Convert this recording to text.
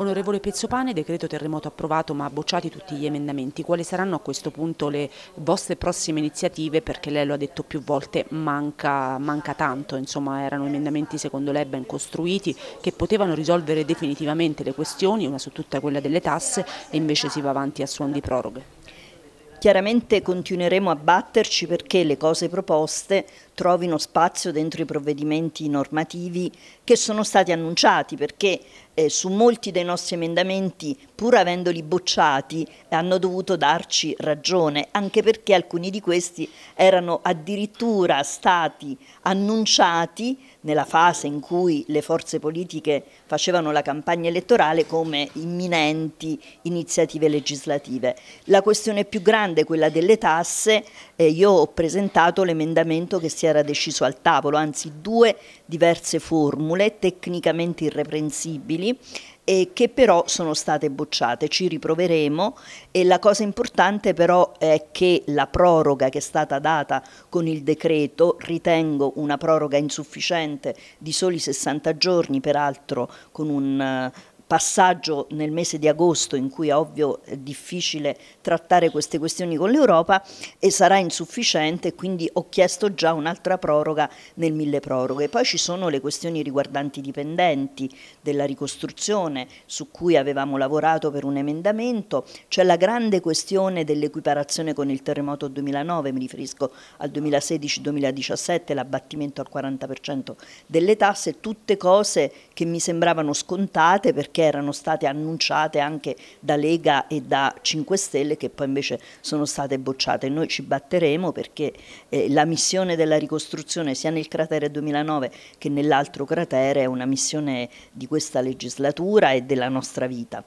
Onorevole Pezzopane, decreto terremoto approvato ma bocciati tutti gli emendamenti, quali saranno a questo punto le vostre prossime iniziative? Perché lei lo ha detto più volte, manca, manca tanto, insomma erano emendamenti secondo lei ben costruiti che potevano risolvere definitivamente le questioni, una su tutta quella delle tasse e invece si va avanti a suon di proroghe. Chiaramente continueremo a batterci perché le cose proposte trovino spazio dentro i provvedimenti normativi che sono stati annunciati, perché eh, su molti dei nostri emendamenti, pur avendoli bocciati, hanno dovuto darci ragione, anche perché alcuni di questi erano addirittura stati annunciati nella fase in cui le forze politiche facevano la campagna elettorale come imminenti iniziative legislative. La questione più grande, quella delle tasse, eh, io ho presentato l'emendamento che si era deciso al tavolo, anzi due diverse formule tecnicamente irreprensibili fuori che però sono state bocciate, ci riproveremo e la cosa importante però è che la proroga che è stata data con il decreto, ritengo una proroga insufficiente di soli 60 giorni, peraltro con un passaggio nel mese di agosto in cui è ovvio è difficile trattare queste questioni con l'Europa e sarà insufficiente, quindi ho chiesto già un'altra proroga nel mille proroghe. Poi ci sono le questioni riguardanti i dipendenti della ricostruzione su cui avevamo lavorato per un emendamento, c'è la grande questione dell'equiparazione con il terremoto 2009, mi riferisco al 2016-2017, l'abbattimento al 40% delle tasse, tutte cose che mi sembravano scontate perché che erano state annunciate anche da Lega e da 5 Stelle che poi invece sono state bocciate. Noi ci batteremo perché eh, la missione della ricostruzione sia nel cratere 2009 che nell'altro cratere è una missione di questa legislatura e della nostra vita.